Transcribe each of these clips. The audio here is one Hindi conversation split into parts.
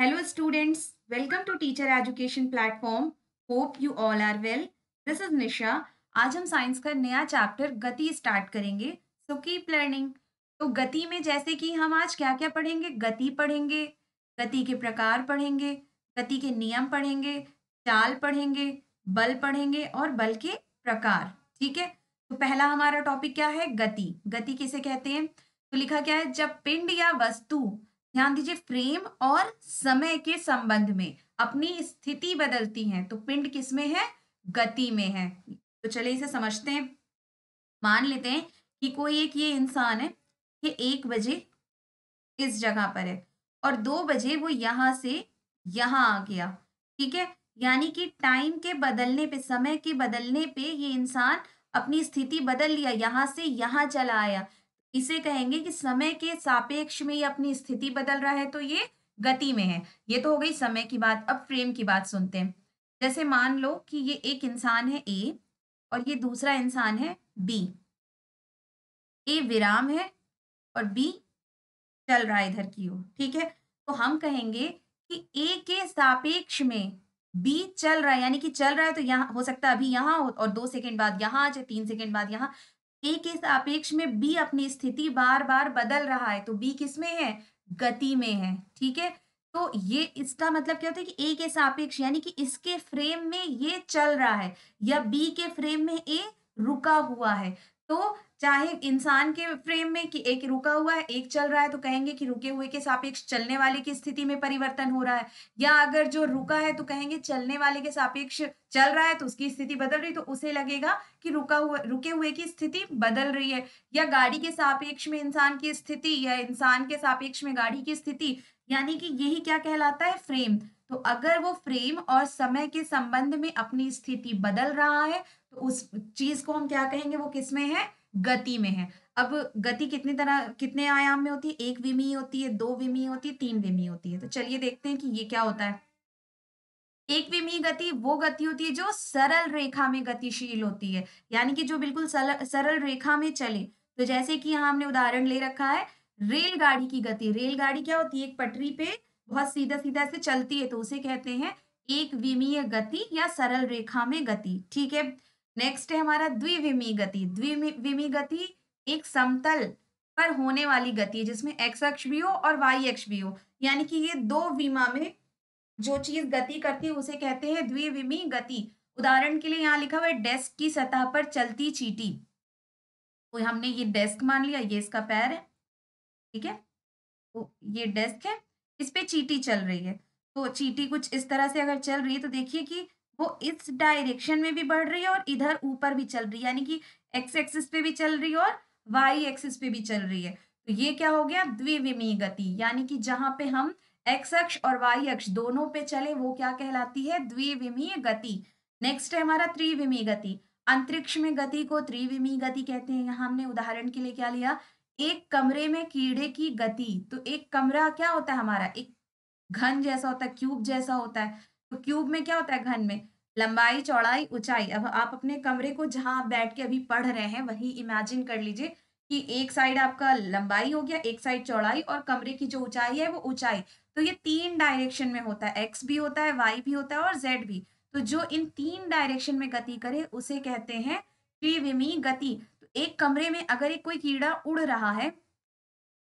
Hello students, welcome to Teacher Education Platform. Hope you all are well. This is Nisha. आज हम साइंस का नया चैप्टर गति स्टार्ट करेंगे सो कीप लर्निंग तो गति में जैसे कि हम आज क्या क्या पढ़ेंगे गति पढ़ेंगे गति के प्रकार पढ़ेंगे गति के नियम पढ़ेंगे चाल पढ़ेंगे बल पढ़ेंगे और बल के प्रकार ठीक है तो पहला हमारा टॉपिक क्या है गति गति किसे कहते हैं तो लिखा क्या है जब पिंड या वस्तु ध्यान दीजिए फ्रेम और समय के संबंध में अपनी स्थिति बदलती है तो पिंड किस में है गति में है तो चलिए इसे समझते हैं मान लेते हैं कि कोई एक ये इंसान है कि एक बजे इस जगह पर है और दो बजे वो यहाँ से यहाँ आ गया ठीक है यानी कि टाइम के बदलने पे समय के बदलने पे ये इंसान अपनी स्थिति बदल लिया यहाँ से यहाँ चला आया इसे कहेंगे कि समय के सापेक्ष में ये अपनी स्थिति बदल रहा है तो ये गति में है ये तो हो गई समय की बात अब फ्रेम की बात सुनते हैं जैसे मान लो कि ये एक इंसान है ए और ये दूसरा इंसान है बी ए विराम है और बी चल रहा है इधर की ओर ठीक है तो हम कहेंगे कि ए के सापेक्ष में बी चल रहा है यानी कि चल रहा है तो यहाँ हो सकता है अभी यहाँ और दो सेकंड बाद यहाँ आ जाए तीन सेकंड बाद यहाँ ए के सापेक्ष में बी अपनी स्थिति बार बार बदल रहा है तो बी किस में है गति में है ठीक है तो ये इसका मतलब क्या होता है कि ए के सापेक्ष यानी कि इसके फ्रेम में ये चल रहा है या बी के फ्रेम में ए रुका हुआ है तो चाहे इंसान के फ्रेम में कि एक रुका हुआ है एक चल रहा है तो कहेंगे कि रुके हुए के सापेक्ष चलने वाले की स्थिति में परिवर्तन हो रहा है या अगर जो रुका है तो कहेंगे चलने वाले के सापेक्ष चल रहा है तो उसकी स्थिति बदल रही तो उसे लगेगा कि रुका हुआ रुके हुए की स्थिति बदल रही है या गाड़ी के सापेक्ष में इंसान की स्थिति या इंसान के सापेक्ष में गाड़ी की स्थिति यानी कि यही क्या कहलाता है फ्रेम तो अगर वो फ्रेम और समय के संबंध में अपनी स्थिति बदल रहा है तो उस चीज को हम क्या कहेंगे वो किसमें है गति में है अब गति कितनी तरह कितने आयाम में होती है एक विमी होती है दो विमी होती है तीन विमी होती है तो चलिए देखते हैं कि ये क्या होता है एक विमी गति वो गति होती है जो सरल रेखा में गतिशील होती है यानी कि जो बिल्कुल सरल रेखा में चले तो जैसे कि यहाँ हमने उदाहरण ले रखा है रेलगाड़ी की गति रेलगाड़ी क्या होती है एक पटरी पे बहुत सीधा सीधा से चलती है तो उसे कहते हैं एक विमीय गति या सरल रेखा में गति ठीक है नेक्स्ट है हमारा द्विविमी गति द्विविमी गति एक समतल पर होने वाली गति है जिसमें एक्स अक्ष भी हो और वाई अक्ष भी हो यानी कि ये दो विमा में जो चीज गति करती है उसे कहते हैं द्विविमी गति उदाहरण के लिए यहाँ लिखा हुआ है डेस्क की सतह पर चलती चीटी तो हमने ये डेस्क मान लिया ये इसका पैर है ठीक है तो ये डेस्क है इस पे चीटी चल रही है तो चीटी कुछ इस तरह से अगर चल रही है तो देखिए कि वो इस डायरेक्शन में भी बढ़ रही है और इधर ऊपर भी चल रही है यानी कि एक्स एक्सिस पे भी चल रही है और वाई एक्सिस पे भी चल रही है तो ये क्या हो गया द्विविमीय गति यानी कि जहां पे हम एक्स अक्ष और वाई अक्ष दोनों पे चले वो क्या कहलाती है द्विविमीय गति नेक्स्ट है हमारा त्रिविमी गति अंतरिक्ष में गति को त्रिविमी गति कहते हैं यहाँ हमने उदाहरण के लिए क्या लिया एक कमरे में कीड़े की गति तो एक कमरा क्या होता है हमारा एक घन जैसा होता है क्यूब जैसा होता है तो क्यूब में क्या होता है घन में लंबाई चौड़ाई ऊंचाई अब आप अपने कमरे को जहां आप बैठ के अभी पढ़ रहे हैं वही इमेजिन कर लीजिए कि एक साइड आपका लंबाई हो गया एक साइड चौड़ाई और कमरे की जो ऊंचाई है वो ऊंचाई तो ये तीन डायरेक्शन में होता है एक्स भी होता है वाई भी होता है और जेड भी तो जो इन तीन डायरेक्शन में गति करे उसे कहते हैं त्रिविमी गति तो एक कमरे में अगर एक कोई कीड़ा उड़ रहा है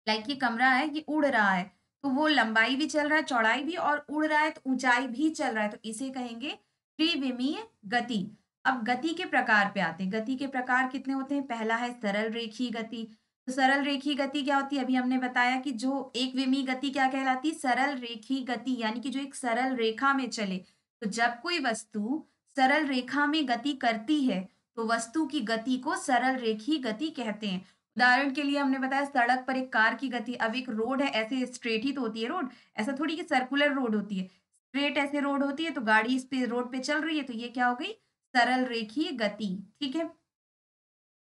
लाइक ये कमरा है ये उड़ रहा है तो वो लंबाई भी चल रहा है चौड़ाई भी और उड़ रहा है तो ऊंचाई भी चल रहा है तो इसे कहेंगे त्रिविमीय गति अब गति के प्रकार पे आते हैं गति के प्रकार कितने होते हैं पहला है सरल रेखी गति तो सरल रेखी गति क्या होती है अभी हमने बताया कि जो एक विमी गति क्या कहलाती है सरल रेखी गति यानी कि जो एक सरल रेखा में चले तो जब कोई वस्तु सरल रेखा में गति करती है तो वस्तु की गति को सरल रेखी गति कहते हैं उदाहरण के लिए हमने बताया सड़क पर एक कार की गति अब एक रोड है ऐसे स्ट्रेट ही तो होती है रोड ऐसा थोड़ी कि सर्कुलर रोड होती है स्ट्रेट ऐसे रोड होती है तो गाड़ी इस पे रोड पे चल रही है तो ये क्या हो गई सरल रेखीय गति ठीक है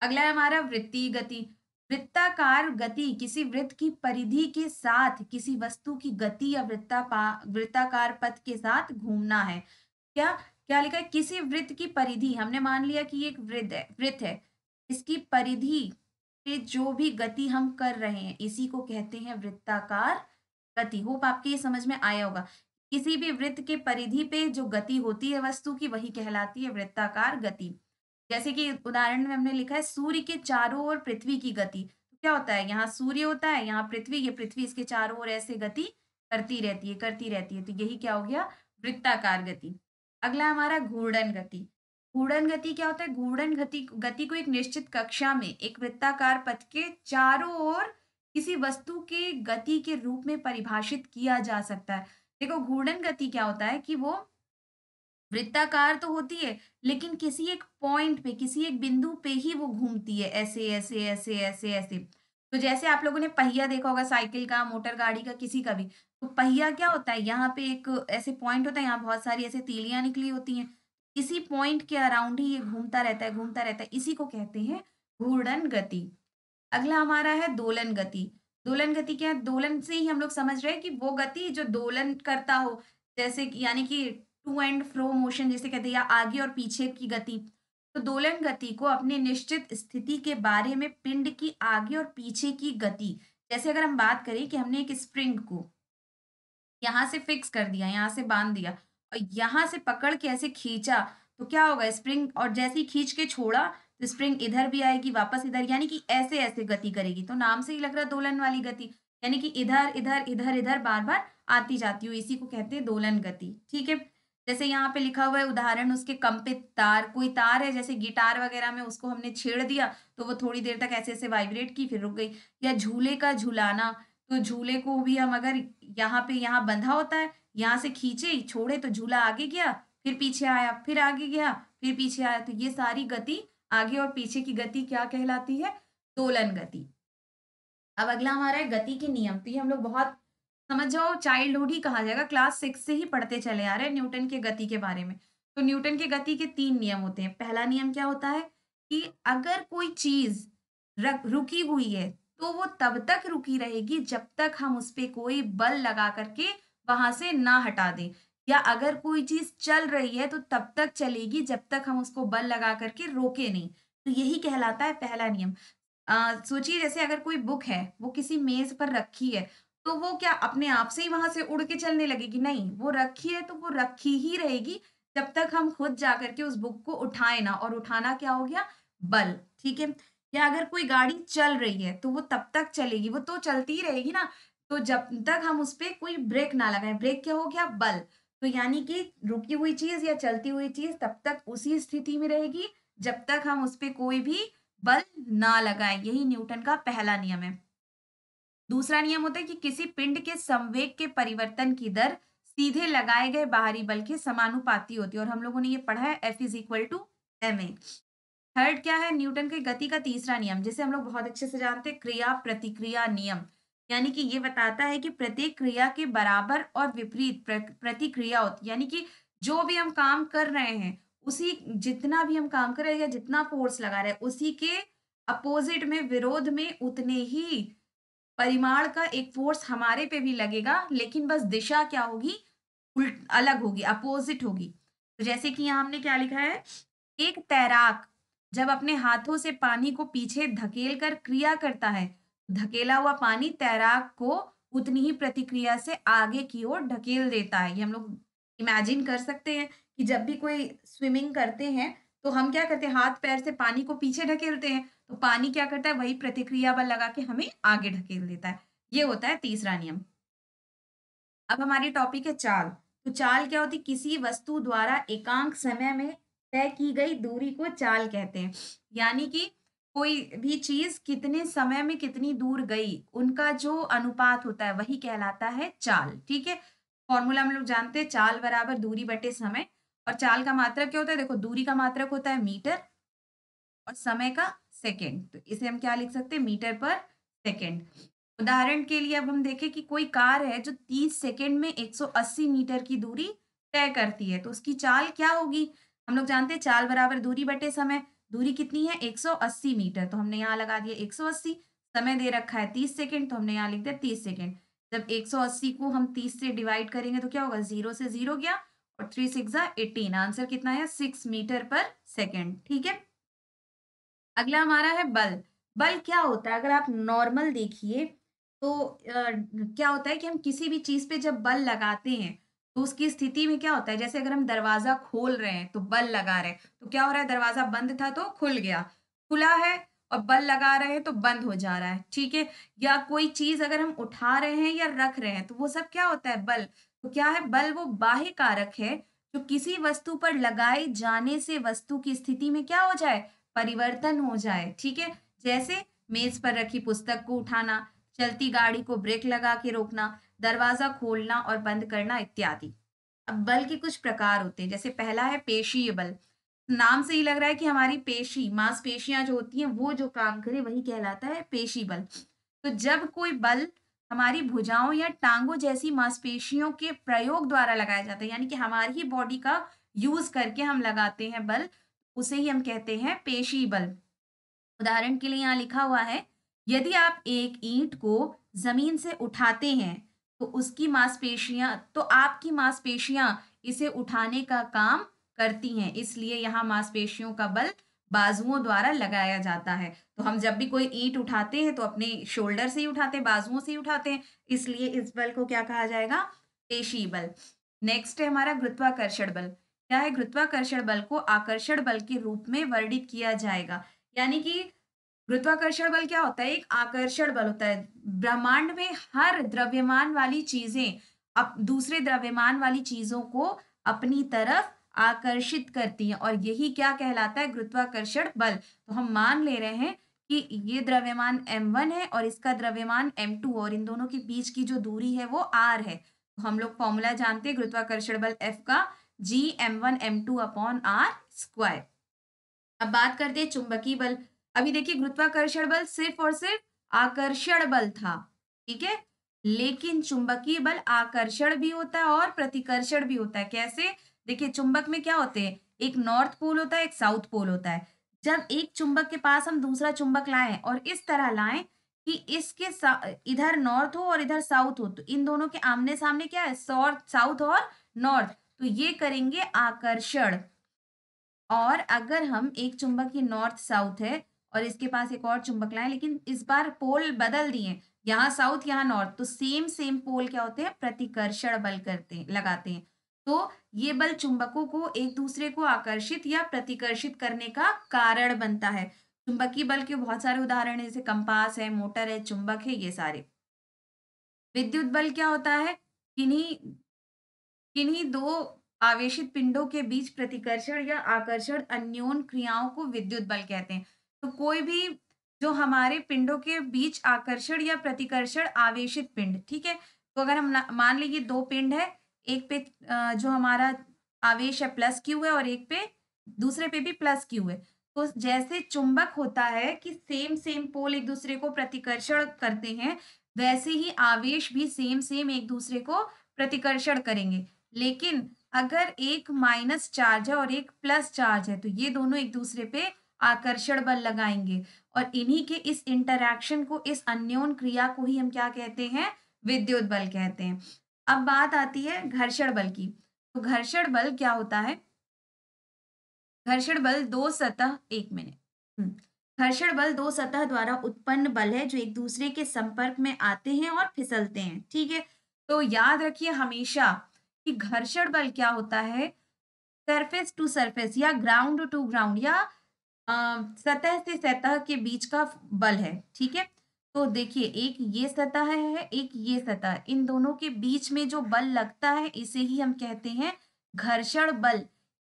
अगला है हमारा वृत्तीय गति वृत्ताकार गति किसी वृत्त की परिधि के साथ किसी वस्तु की गति या वृत्ता वृत्ताकार पथ के साथ घूमना है क्या क्या लिखा है किसी वृत्त की परिधि हमने मान लिया कि ये एक वृद्ध है वृत्त है इसकी परिधि पे जो भी गति हम कर रहे हैं इसी को कहते हैं वृत्ताकार गति होप आपके ये समझ में आया होगा किसी भी वृत्त के परिधि पे जो गति होती है वस्तु की वही कहलाती है वृत्ताकार गति जैसे कि उदाहरण में हमने लिखा है सूर्य के चारों ओर पृथ्वी की गति तो क्या होता है यहाँ सूर्य होता है यहाँ पृथ्वी ये पृथ्वी इसके चारों ओर ऐसे गति करती रहती है करती रहती है तो यही क्या हो गया वृत्ताकार गति अगला हमारा घूर्णन गति घूर्णन गति क्या होता है घूर्णन गति गति को एक निश्चित कक्षा में एक वृत्ताकार पथ के चारों ओर किसी वस्तु के गति के रूप में परिभाषित किया जा सकता है देखो घूर्णन गति क्या होता है कि वो वृत्ताकार तो होती है लेकिन किसी एक पॉइंट पे किसी एक बिंदु पे ही वो घूमती है ऐसे ऐसे ऐसे ऐसे ऐसे तो जैसे आप लोगों ने पहिया देखा होगा साइकिल का मोटर गाड़ी का किसी का भी तो पहिया क्या होता है यहाँ पे एक ऐसे पॉइंट होता है यहाँ बहुत सारी ऐसे तीलियां निकली होती हैं इसी पॉइंट के अराउंड ही ये घूमता रहता है घूमता रहता है इसी को कहते हैं घूर्णन गति अगला हमारा है दोलन गति दोलन गति क्या है दोलन से ही हम लोग समझ रहे हैं कि वो गति जो दोलन करता हो जैसे यानी कि टू एंड फ्रो मोशन जैसे कहते हैं या आगे और पीछे की गति तो दोलन गति को अपने निश्चित स्थिति के बारे में पिंड की आगे और पीछे की गति जैसे अगर हम बात करें कि हमने एक स्प्रिंग को यहाँ से फिक्स कर दिया यहाँ से बांध दिया और यहाँ से पकड़ के ऐसे खींचा तो क्या होगा स्प्रिंग और जैसे ही खींच के छोड़ा तो स्प्रिंग इधर भी आएगी वापस इधर यानी कि ऐसे ऐसे गति करेगी तो नाम से ही लग रहा दोलन वाली गति यानी कि इधर इधर इधर इधर बार बार आती जाती हो इसी को कहते हैं दोलन गति ठीक है जैसे यहाँ पे लिखा हुआ है उदाहरण उसके कंपित तार कोई तार है जैसे गिटार वगैरह में उसको हमने छेड़ दिया तो वो थोड़ी देर तक ऐसे ऐसे वाइब्रेट की फिर रुक गई या झूले का झुलाना तो झूले को भी हम अगर यहाँ पे यहाँ बंधा होता है यहाँ से खींचे छोड़े तो झूला आगे गया फिर पीछे आया फिर आगे गया फिर पीछे आया तो ये सारी गति आगे और पीछे की गति क्या कहलाती है दोलन गति अब अगला हमारा है गति के नियम तो ये हम लोग बहुत समझ जाओ चाइल्डहुड ही कहा जाएगा क्लास सिक्स से ही पढ़ते चले आ रहे हैं न्यूटन के गति के बारे में तो न्यूटन के गति के तीन नियम होते हैं पहला नियम क्या होता है कि अगर कोई चीज रुकी हुई है तो वो तब तक रुकी रहेगी जब तक हम उस पर कोई बल लगा करके वहां से ना हटा दें या अगर कोई चीज चल रही है तो तब तक चलेगी जब तक हम उसको बल लगा करके रोके नहीं तो यही कहलाता है पहला नियम सोचिए जैसे अगर कोई बुक है वो किसी मेज पर रखी है तो वो क्या अपने आप से ही वहां से उड़ के चलने लगेगी नहीं वो रखी है तो वो रखी ही रहेगी जब तक हम खुद जा करके उस बुक को उठाए ना और उठाना क्या हो गया बल ठीक है या अगर कोई गाड़ी चल रही है तो वो तब तक चलेगी वो तो चलती ही रहेगी ना तो जब तक हम उस पर कोई ब्रेक ना लगाए ब्रेक क्या हो गया बल तो यानी कि रुकी हुई चीज या चलती हुई चीज तब तक उसी स्थिति में रहेगी जब तक हम उस पर कोई भी बल ना लगाएं यही न्यूटन का पहला नियम है दूसरा नियम होता है कि किसी पिंड के संवेग के परिवर्तन की दर सीधे लगाए गए बाहरी बल के समानुपाती होती है और हम लोगों ने ये पढ़ा है F is equal to M A third क्या है न्यूटन के गति का तीसरा नियम जिसे हम लोग बहुत अच्छे से जानते हैं क्रिया प्रतिक्रिया नियम यानी कि ये बताता है कि प्रत्येक क्रिया के बराबर और विपरीत प्रतिक्रिया होती यानी कि जो भी हम काम कर रहे हैं उसी जितना भी हम काम कर रहे हैं या जितना फोर्स लगा रहे हैं उसी के अपोजिट में विरोध में उतने ही परिमाण का एक फोर्स हमारे पे भी लगेगा लेकिन बस दिशा क्या होगी उल्ट अलग होगी अपोजिट होगी तो जैसे कि यहाँ हमने क्या लिखा है एक तैराक जब अपने हाथों से पानी को पीछे धकेल कर क्रिया करता है धकेला हुआ पानी तैराक को उतनी ही प्रतिक्रिया से आगे की ओर ढकेल देता है ये हम लोग इमेजिन कर सकते हैं कि जब भी कोई स्विमिंग करते हैं तो हम क्या करते हैं हाथ पैर से पानी को पीछे ढकेलते हैं तो पानी क्या करता है वही प्रतिक्रिया बल लगा के हमें आगे ढकेल देता है ये होता है तीसरा नियम अब हमारी टॉपिक है चाल तो चाल क्या होती है किसी वस्तु द्वारा एकांक समय में तय की गई दूरी को चाल कहते हैं यानी कि कोई भी चीज कितने समय में कितनी दूर गई उनका जो अनुपात होता है वही कहलाता है चाल ठीक है फॉर्मूला हम लोग जानते हैं चाल बराबर दूरी बटे समय और चाल का मात्रक क्या होता है देखो दूरी का मात्रक होता है मीटर और समय का सेकेंड तो इसे हम क्या लिख सकते हैं मीटर पर सेकेंड उदाहरण के लिए अब हम देखें कि कोई कार है जो 30 सेकेंड में 180 मीटर की दूरी तय करती है तो उसकी चाल क्या होगी हम लोग जानते हैं चाल बराबर दूरी बटे समय दूरी कितनी है 180 मीटर तो हमने यहाँ लगा दिया 180 समय दे रखा है 30 सेकेंड तो हमने यहाँ लिख दिया 30 सेकेंड जब 180 को हम 30 से डिवाइड करेंगे तो क्या होगा जीरो से जीरो गया और थ्री सिक्स एटीन आंसर कितना है सिक्स मीटर पर सेकेंड ठीक है अगला हमारा है बल बल क्या होता है अगर आप नॉर्मल देखिए तो आ, क्या होता है कि हम किसी भी चीज पे जब बल लगाते हैं तो उसकी स्थिति में क्या होता है जैसे अगर हम दरवाजा खोल रहे हैं तो बल लगा रहे हैं तो क्या हो रहा है दरवाजा बंद था तो खुल गया खुला है और बल लगा रहे हैं तो बंद हो जा रहा है ठीक है या कोई चीज अगर हम उठा रहे हैं या रख रहे हैं तो वो सब क्या होता है बल तो क्या है बल वो बाह्य कारक है जो किसी वस्तु पर लगाए जाने से वस्तु की स्थिति में क्या हो जाए परिवर्तन हो जाए ठीक है जैसे मेज पर रखी पुस्तक को उठाना चलती गाड़ी को ब्रेक लगा के रोकना दरवाजा खोलना और बंद करना इत्यादि अब बल के कुछ प्रकार होते हैं जैसे पहला है पेशीय बल नाम से ही लग रहा है कि हमारी पेशी मांसपेशियां जो होती हैं वो जो काम करे वही कहलाता है पेशी बल तो जब कोई बल हमारी भुजाओं या टांगों जैसी मांसपेशियों के प्रयोग द्वारा लगाया जाता है यानी कि हमारी ही बॉडी का यूज करके हम लगाते हैं बल उसे ही हम कहते हैं पेशी बल उदाहरण के लिए यहाँ लिखा हुआ है यदि आप एक ईंट को जमीन से उठाते हैं तो उसकी मांसपेशियां तो आपकी मांसपेशियां इसे उठाने का काम करती हैं इसलिए यहाँ मांसपेशियों का बल बाजुओं द्वारा लगाया जाता है तो हम जब भी कोई ईट उठाते हैं तो अपने शोल्डर से ही उठाते हैं बाजुओं से ही उठाते हैं इसलिए इस बल को क्या कहा जाएगा पेशी बल नेक्स्ट है हमारा गुरुत्वाकर्षण बल क्या है गुरुत्वाकर्षण बल को आकर्षण बल के रूप में वर्णित किया जाएगा यानी कि गुरुत्वाकर्षण बल क्या होता है एक आकर्षण बल होता है ब्रह्मांड में हर द्रव्यमान वाली चीजें अब दूसरे द्रव्यमान वाली चीजों को अपनी तरफ आकर्षित करती हैं और यही क्या कहलाता है गुरुत्वाकर्षण बल तो हम मान ले रहे हैं कि ये द्रव्यमान m1 है और इसका द्रव्यमान m2 और इन दोनों के बीच की जो दूरी है वो r है तो हम लोग फॉर्मूला जानते हैं गुरुत्वाकर्षण बल f का G M one M two upon R square अब बात करते हैं चुंबकीय बल अभी देखिए गुरुत्वाकर्षण बल सिर्फ और सिर्फ आकर्षण बल था ठीक है लेकिन चुंबकीय बल आकर्षण भी होता है और प्रतिकर्षण भी होता है कैसे देखिए चुंबक में क्या होते हैं एक नॉर्थ पोल होता है एक साउथ पोल होता है जब एक चुंबक के पास हम दूसरा चुंबक लाएं और इस तरह लाएं कि इसके इधर नॉर्थ हो और इधर साउथ हो तो इन दोनों के आमने सामने क्या है साउथ और नॉर्थ तो ये करेंगे आकर्षण और अगर हम एक चुंबक की नॉर्थ साउथ है और इसके पास एक और चुंबक लाए लेकिन इस बार पोल बदल दिए यहाँ साउथ यहाँ नॉर्थ तो सेम सेम पोल क्या होते हैं प्रतिकर्षण बल करते हैं लगाते हैं तो ये बल चुंबकों को एक दूसरे को आकर्षित या प्रतिकर्षित करने का कारण बनता है चुंबकीय बल के बहुत सारे उदाहरण है जैसे कंपास है मोटर है चुंबक है ये सारे विद्युत बल क्या होता है किन्हीं किन्हीं दो आवेशित पिंडों के बीच प्रतिकर्षण या आकर्षण अन्योन क्रियाओं को विद्युत बल कहते हैं तो कोई भी जो हमारे पिंडों के बीच आकर्षण या प्रतिकर्षण आवेशित पिंड ठीक है तो अगर हम मान लीजिए दो पिंड है एक पे जो हमारा आवेश है प्लस क्यू है और एक पे दूसरे पे भी प्लस क्यू है तो जैसे चुंबक होता है कि सेम सेम पोल एक दूसरे को प्रतिकर्षण करते हैं वैसे ही आवेश भी सेम सेम एक दूसरे को प्रतिकर्षण करेंगे लेकिन अगर एक माइनस चार्ज है और एक प्लस चार्ज है तो ये दोनों एक दूसरे पे आकर्षण बल लगाएंगे और इन्हीं के इस इंटरैक्शन को इस अन्योन क्रिया को ही हम क्या कहते हैं विद्युत बल कहते हैं अब बात आती है घर्षण बल की तो घर्षण बल क्या होता है घर्षण बल दो सतह एक मिनट हम्म। घर्षण बल दो सतह द्वारा उत्पन्न बल है जो एक दूसरे के संपर्क में आते हैं और फिसलते हैं ठीक है तो याद रखिए हमेशा कि घर्षण बल क्या होता है सरफेस टू सरफेस या ग्राउंड टू ग्राउंड या सतह से सतह के बीच का बल है ठीक है तो देखिए एक ये सतह है एक ये सतह इन दोनों के बीच में जो बल लगता है इसे ही हम कहते हैं घर्षण बल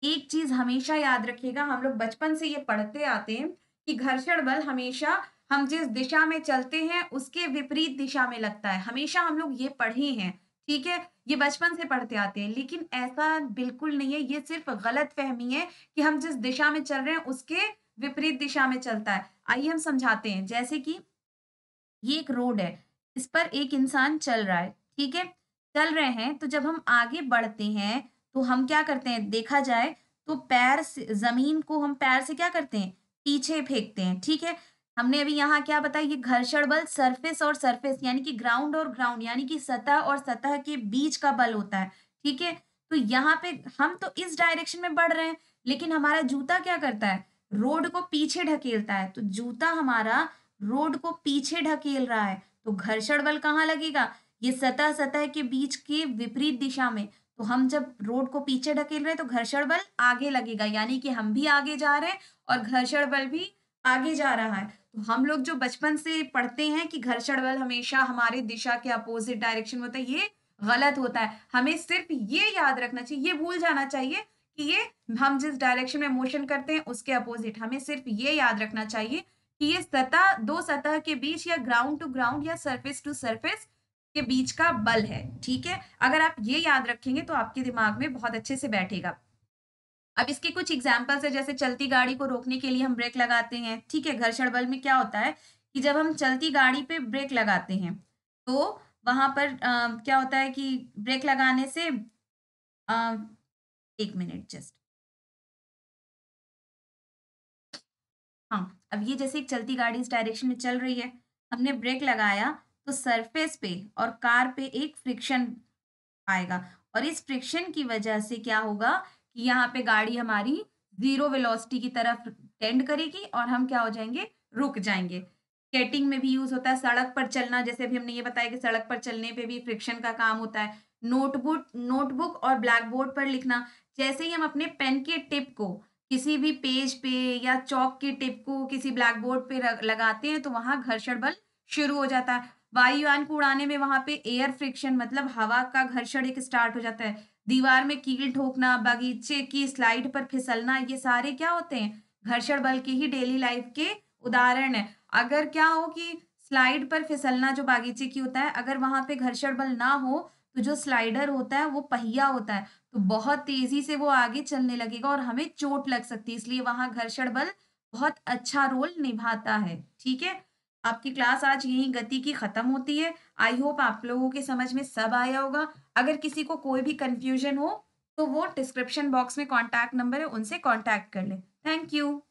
एक चीज हमेशा याद रखिएगा हम लोग बचपन से ये पढ़ते आते हैं कि घर्षण बल हमेशा हम जिस दिशा में चलते हैं उसके विपरीत दिशा में लगता है हमेशा हम लोग ये पढ़े हैं ठीक है ये बचपन से पढ़ते आते हैं लेकिन ऐसा बिल्कुल नहीं है ये सिर्फ गलत फहमी है कि हम जिस दिशा में चल रहे हैं उसके विपरीत दिशा में चलता है आइए हम समझाते हैं जैसे कि ये एक रोड है इस पर एक इंसान चल रहा है ठीक है चल रहे हैं तो जब हम आगे बढ़ते हैं तो हम क्या करते हैं देखा जाए तो पैर से जमीन को हम पैर से क्या करते हैं पीछे फेंकते हैं ठीक है हमने अभी यहाँ क्या बताया ये घर्षण बल सरफेस और सरफेस यानी कि ग्राउंड और ग्राउंड यानी कि सतह और सतह के बीच का बल होता है ठीक है तो यहाँ पे हम तो इस डायरेक्शन में बढ़ रहे हैं लेकिन हमारा जूता क्या करता है रोड को पीछे ढकेलता है तो जूता हमारा रोड को पीछे ढकेल रहा है तो घर्षण बल कहाँ लगेगा ये सतह सतह के बीच के विपरीत दिशा में तो हम जब रोड को पीछे ढकेल रहे हैं तो घर्षण बल आगे लगेगा यानी कि हम भी आगे जा रहे हैं और घर्षण बल भी आगे जा रहा है तो हम लोग जो बचपन से पढ़ते हैं कि घर्षण बल हमेशा हमारे दिशा के अपोजिट डायरेक्शन में होता है ये गलत होता है हमें सिर्फ ये याद रखना चाहिए ये भूल जाना चाहिए कि ये हम जिस डायरेक्शन में मोशन करते हैं उसके अपोजिट हमें सिर्फ ये याद रखना चाहिए कि ये सतह दो सतह के बीच या ग्राउंड टू ग्राउंड या सरफेस टू सरफेस के बीच का बल है ठीक है अगर आप ये याद रखेंगे तो आपके दिमाग में बहुत अच्छे से बैठेगा अब इसके कुछ एग्जाम्पल्स है जैसे चलती गाड़ी को रोकने के लिए हम ब्रेक लगाते हैं ठीक है घर्षण बल में क्या होता है कि जब हम चलती गाड़ी पे ब्रेक लगाते हैं तो वहां पर आ, क्या होता है कि ब्रेक लगाने से आ, एक मिनट जस्ट हाँ अब ये जैसे एक चलती गाड़ी इस डायरेक्शन में चल रही है हमने ब्रेक लगाया तो सरफेस पे और कार पे एक फ्रिक्शन आएगा और इस फ्रिक्शन की वजह से क्या होगा कि यहाँ पे गाड़ी हमारी जीरो वेलोसिटी की तरफ टेंड करेगी और हम क्या हो जाएंगे रुक जाएंगे स्केटिंग में भी यूज होता है सड़क पर चलना जैसे भी हमने ये बताया कि सड़क पर चलने पे भी फ्रिक्शन का काम होता है नोटबुक नोटबुक और ब्लैक बोर्ड पर लिखना जैसे ही हम अपने पेन के टिप को किसी भी पेज पे या चौक के टिप को किसी ब्लैक बोर्ड पे लगाते हैं तो वहाँ घर्षण बल शुरू हो जाता है वायुयान को उड़ाने में वहाँ पे एयर फ्रिक्शन मतलब हवा का घर्षण एक स्टार्ट हो जाता है दीवार में कील ठोकना बगीचे की स्लाइड पर फिसलना ये सारे क्या होते हैं घर्षण बल के ही डेली लाइफ के उदाहरण है अगर क्या हो कि स्लाइड पर फिसलना जो बागीचे की होता है अगर वहां पे घर्षण बल ना हो तो जो स्लाइडर होता है वो पहिया होता है तो बहुत तेजी से वो आगे चलने लगेगा और हमें चोट लग सकती है इसलिए वहां घर्षण बल बहुत अच्छा रोल निभाता है ठीक है आपकी क्लास आज यही गति की खत्म होती है आई होप आप लोगों के समझ में सब आया होगा अगर किसी को कोई भी कंफ्यूजन हो तो वो डिस्क्रिप्शन बॉक्स में कॉन्टैक्ट नंबर है उनसे कॉन्टैक्ट कर ले थैंक यू